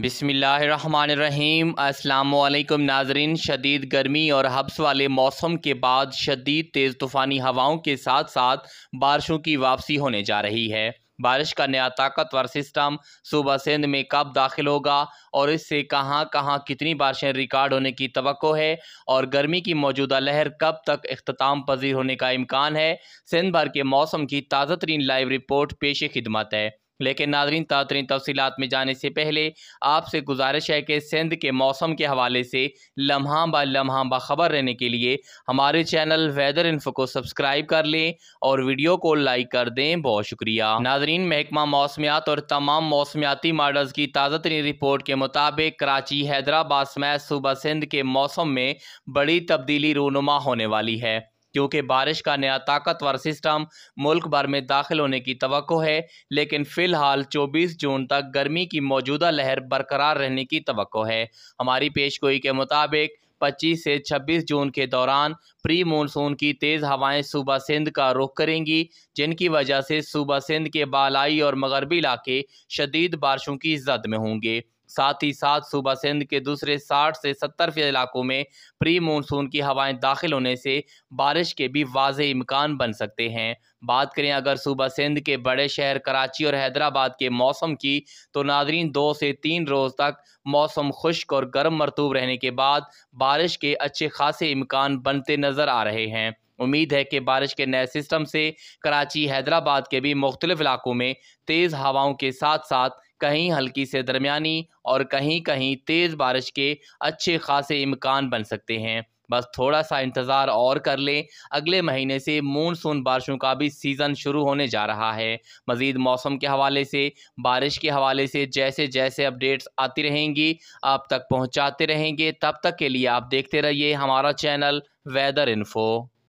बिसमीम् अल्लाम नाजरीन शदीद गर्मी और हब्स वाले मौसम के बाद शदीद तेज़ तूफ़ानी हवाओं के साथ साथ बारिशों की वापसी होने जा रही है बारिश का नया ताकतवर सिस्टम सूबा सिंध में कब दाखिल होगा और इससे कहां कहां कितनी बारिशें रिकॉर्ड होने की तो है और गर्मी की मौजूदा लहर कब तक अख्ताम पजीर होने का इम्कान है सिंध भर के मौसम की ताज़ा तरीन लाइव रिपोर्ट पेश खिदमत है लेकिन नाजरीन तातरीन तफसीत में जाने से पहले आपसे गुजारिश है कि सिंध के मौसम के हवाले से लम्हा ब लम्हा बाखबर रहने के लिए हमारे चैनल वेदर इन्फो को सब्सक्राइब कर लें और वीडियो को लाइक कर दें बहुत शुक्रिया नाजरीन महकमा मौसमियात और तमाम मौसमियाती मॉडल्स की ताज़ा तरीन रिपोर्ट के मुताबिक कराची हैदराबाद समेत सूबा सिंध के मौसम में बड़ी तब्दीली रूनुमा होने वाली है क्योंकि बारिश का नया ताकतवर सिस्टम मुल्क भर में दाखिल होने की तो है लेकिन फ़िलहाल चौबीस जून तक गर्मी की मौजूदा लहर बरकरार रहने की तो है हमारी पेशगोई के मुताबिक 25 से 26 जून के दौरान प्री मानसून की तेज़ हवाएं सूबा सिंध का रुख करेंगी जिनकी वजह से सूबा सिंध के बालाई और मगरबी इलाके शदीद बारिशों की जद में होंगे साथ ही साथ सूबा सिंध के दूसरे 60 से 70 इलाकों में प्री मानसून की हवाएं दाखिल होने से बारिश के भी वाज इम्कान बन सकते हैं बात करें अगर सूबा सिंध के बड़े शहर कराची और हैदराबाद के मौसम की तो नादरीन दो से तीन रोज़ तक मौसम खुश्क और गर्म मरतूब रहने के बाद बारिश के अच्छे खासे इम्कान बनते नज़र आ रहे हैं उम्मीद है कि बारिश के नए सिस्टम से कराची हैदराबाद के भी मुख्तलिफ इलाकों में तेज़ हवाओं के साथ साथ कहीं हल्की से दरमियानी और कहीं कहीं तेज़ बारिश के अच्छे खासे इम्कान बन सकते हैं बस थोड़ा सा इंतज़ार और कर लें अगले महीने से मानसून बारिशों का भी सीज़न शुरू होने जा रहा है मज़ीद मौसम के हवाले से बारिश के हवाले से जैसे जैसे अपडेट्स आती रहेंगी आप तक पहुंचाते रहेंगे तब तक के लिए आप देखते रहिए हमारा चैनल वेदर इन्फो